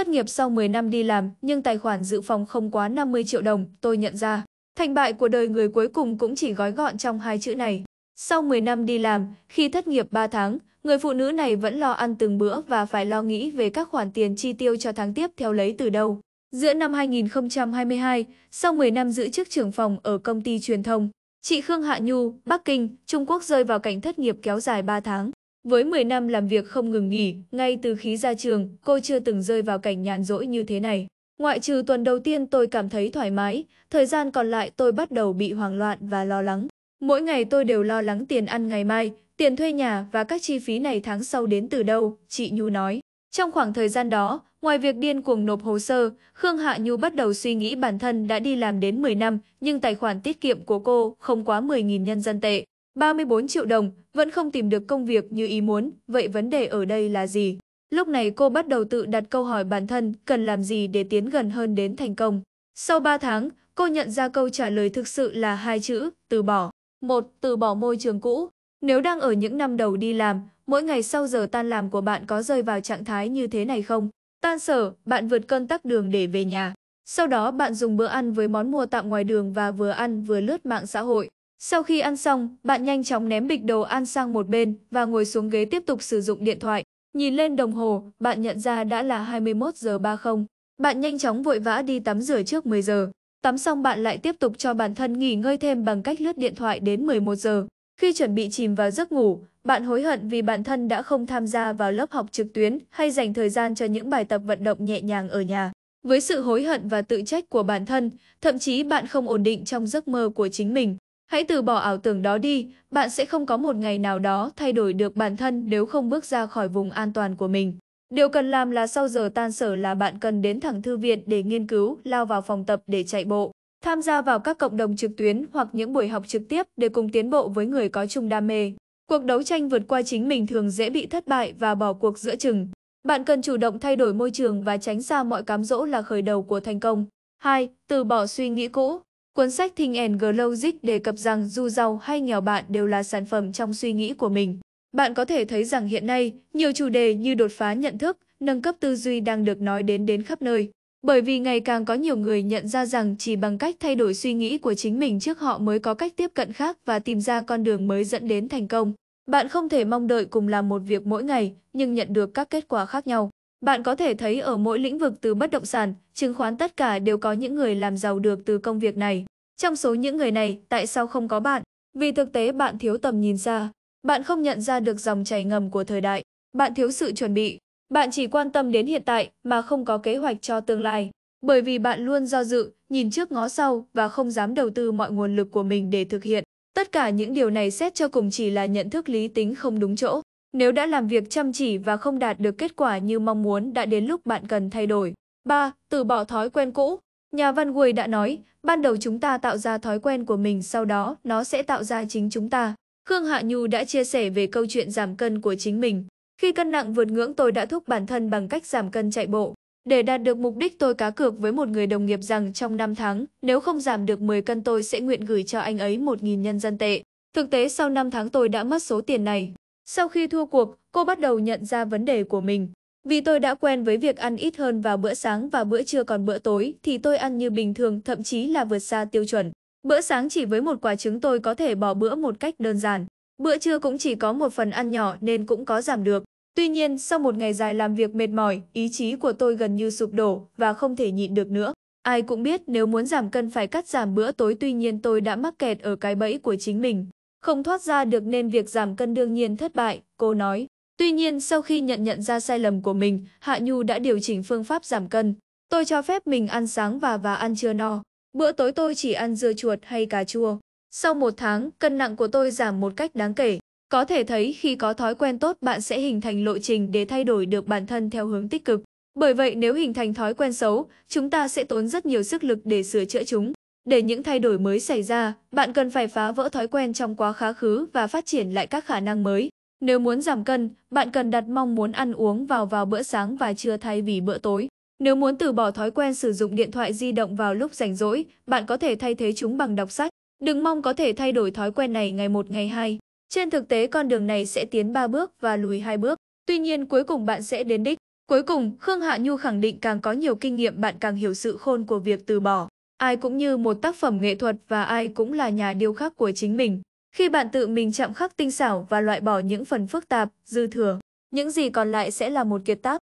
Thất nghiệp sau 10 năm đi làm, nhưng tài khoản dự phòng không quá 50 triệu đồng, tôi nhận ra. Thành bại của đời người cuối cùng cũng chỉ gói gọn trong hai chữ này. Sau 10 năm đi làm, khi thất nghiệp 3 tháng, người phụ nữ này vẫn lo ăn từng bữa và phải lo nghĩ về các khoản tiền chi tiêu cho tháng tiếp theo lấy từ đâu. Giữa năm 2022, sau 10 năm giữ chức trưởng phòng ở công ty truyền thông, chị Khương Hạ Nhu, Bắc Kinh, Trung Quốc rơi vào cảnh thất nghiệp kéo dài 3 tháng. Với 10 năm làm việc không ngừng nghỉ, ngay từ khi ra trường, cô chưa từng rơi vào cảnh nhàn rỗi như thế này. Ngoại trừ tuần đầu tiên tôi cảm thấy thoải mái, thời gian còn lại tôi bắt đầu bị hoảng loạn và lo lắng. Mỗi ngày tôi đều lo lắng tiền ăn ngày mai, tiền thuê nhà và các chi phí này tháng sau đến từ đâu, chị Nhu nói. Trong khoảng thời gian đó, ngoài việc điên cuồng nộp hồ sơ, Khương Hạ Nhu bắt đầu suy nghĩ bản thân đã đi làm đến 10 năm, nhưng tài khoản tiết kiệm của cô không quá 10.000 nhân dân tệ. 34 triệu đồng, vẫn không tìm được công việc như ý muốn, vậy vấn đề ở đây là gì? Lúc này cô bắt đầu tự đặt câu hỏi bản thân cần làm gì để tiến gần hơn đến thành công. Sau 3 tháng, cô nhận ra câu trả lời thực sự là hai chữ, từ bỏ. Một, từ bỏ môi trường cũ. Nếu đang ở những năm đầu đi làm, mỗi ngày sau giờ tan làm của bạn có rơi vào trạng thái như thế này không? Tan sở, bạn vượt cơn tắc đường để về nhà. Sau đó bạn dùng bữa ăn với món mua tạm ngoài đường và vừa ăn vừa lướt mạng xã hội. Sau khi ăn xong, bạn nhanh chóng ném bịch đồ ăn sang một bên và ngồi xuống ghế tiếp tục sử dụng điện thoại. Nhìn lên đồng hồ, bạn nhận ra đã là 21 giờ 30. Bạn nhanh chóng vội vã đi tắm rửa trước 10 giờ. Tắm xong bạn lại tiếp tục cho bản thân nghỉ ngơi thêm bằng cách lướt điện thoại đến 11 giờ. Khi chuẩn bị chìm vào giấc ngủ, bạn hối hận vì bản thân đã không tham gia vào lớp học trực tuyến hay dành thời gian cho những bài tập vận động nhẹ nhàng ở nhà. Với sự hối hận và tự trách của bản thân, thậm chí bạn không ổn định trong giấc mơ của chính mình. Hãy từ bỏ ảo tưởng đó đi, bạn sẽ không có một ngày nào đó thay đổi được bản thân nếu không bước ra khỏi vùng an toàn của mình. Điều cần làm là sau giờ tan sở là bạn cần đến thẳng thư viện để nghiên cứu, lao vào phòng tập để chạy bộ, tham gia vào các cộng đồng trực tuyến hoặc những buổi học trực tiếp để cùng tiến bộ với người có chung đam mê. Cuộc đấu tranh vượt qua chính mình thường dễ bị thất bại và bỏ cuộc giữa chừng. Bạn cần chủ động thay đổi môi trường và tránh xa mọi cám dỗ là khởi đầu của thành công. 2. Từ bỏ suy nghĩ cũ Cuốn sách Thinh and Logic đề cập rằng dù giàu hay nghèo bạn đều là sản phẩm trong suy nghĩ của mình. Bạn có thể thấy rằng hiện nay, nhiều chủ đề như đột phá nhận thức, nâng cấp tư duy đang được nói đến đến khắp nơi. Bởi vì ngày càng có nhiều người nhận ra rằng chỉ bằng cách thay đổi suy nghĩ của chính mình trước họ mới có cách tiếp cận khác và tìm ra con đường mới dẫn đến thành công. Bạn không thể mong đợi cùng làm một việc mỗi ngày, nhưng nhận được các kết quả khác nhau. Bạn có thể thấy ở mỗi lĩnh vực từ bất động sản, chứng khoán tất cả đều có những người làm giàu được từ công việc này. Trong số những người này, tại sao không có bạn? Vì thực tế bạn thiếu tầm nhìn xa, bạn không nhận ra được dòng chảy ngầm của thời đại, bạn thiếu sự chuẩn bị, bạn chỉ quan tâm đến hiện tại mà không có kế hoạch cho tương lai, bởi vì bạn luôn do dự, nhìn trước ngó sau và không dám đầu tư mọi nguồn lực của mình để thực hiện. Tất cả những điều này xét cho cùng chỉ là nhận thức lý tính không đúng chỗ. Nếu đã làm việc chăm chỉ và không đạt được kết quả như mong muốn đã đến lúc bạn cần thay đổi. 3. Từ bỏ thói quen cũ. Nhà văn Guồi đã nói, ban đầu chúng ta tạo ra thói quen của mình sau đó nó sẽ tạo ra chính chúng ta. Khương Hạ Nhu đã chia sẻ về câu chuyện giảm cân của chính mình. Khi cân nặng vượt ngưỡng tôi đã thúc bản thân bằng cách giảm cân chạy bộ. Để đạt được mục đích tôi cá cược với một người đồng nghiệp rằng trong 5 tháng, nếu không giảm được 10 cân tôi sẽ nguyện gửi cho anh ấy 1.000 nhân dân tệ. Thực tế sau 5 tháng tôi đã mất số tiền này. Sau khi thua cuộc, cô bắt đầu nhận ra vấn đề của mình. Vì tôi đã quen với việc ăn ít hơn vào bữa sáng và bữa trưa còn bữa tối thì tôi ăn như bình thường thậm chí là vượt xa tiêu chuẩn. Bữa sáng chỉ với một quả trứng tôi có thể bỏ bữa một cách đơn giản. Bữa trưa cũng chỉ có một phần ăn nhỏ nên cũng có giảm được. Tuy nhiên, sau một ngày dài làm việc mệt mỏi, ý chí của tôi gần như sụp đổ và không thể nhịn được nữa. Ai cũng biết nếu muốn giảm cân phải cắt giảm bữa tối tuy nhiên tôi đã mắc kẹt ở cái bẫy của chính mình. Không thoát ra được nên việc giảm cân đương nhiên thất bại, cô nói. Tuy nhiên, sau khi nhận nhận ra sai lầm của mình, Hạ Nhu đã điều chỉnh phương pháp giảm cân. Tôi cho phép mình ăn sáng và và ăn trưa no. Bữa tối tôi chỉ ăn dưa chuột hay cà chua. Sau một tháng, cân nặng của tôi giảm một cách đáng kể. Có thể thấy khi có thói quen tốt bạn sẽ hình thành lộ trình để thay đổi được bản thân theo hướng tích cực. Bởi vậy nếu hình thành thói quen xấu, chúng ta sẽ tốn rất nhiều sức lực để sửa chữa chúng. Để những thay đổi mới xảy ra, bạn cần phải phá vỡ thói quen trong quá khứ và phát triển lại các khả năng mới. Nếu muốn giảm cân, bạn cần đặt mong muốn ăn uống vào vào bữa sáng và trưa thay vì bữa tối. Nếu muốn từ bỏ thói quen sử dụng điện thoại di động vào lúc rảnh rỗi, bạn có thể thay thế chúng bằng đọc sách. Đừng mong có thể thay đổi thói quen này ngày một ngày hai. Trên thực tế con đường này sẽ tiến 3 bước và lùi 2 bước. Tuy nhiên cuối cùng bạn sẽ đến đích. Cuối cùng, Khương Hạ Nhu khẳng định càng có nhiều kinh nghiệm bạn càng hiểu sự khôn của việc từ bỏ. Ai cũng như một tác phẩm nghệ thuật và ai cũng là nhà điêu khắc của chính mình. Khi bạn tự mình chạm khắc tinh xảo và loại bỏ những phần phức tạp, dư thừa, những gì còn lại sẽ là một kiệt tác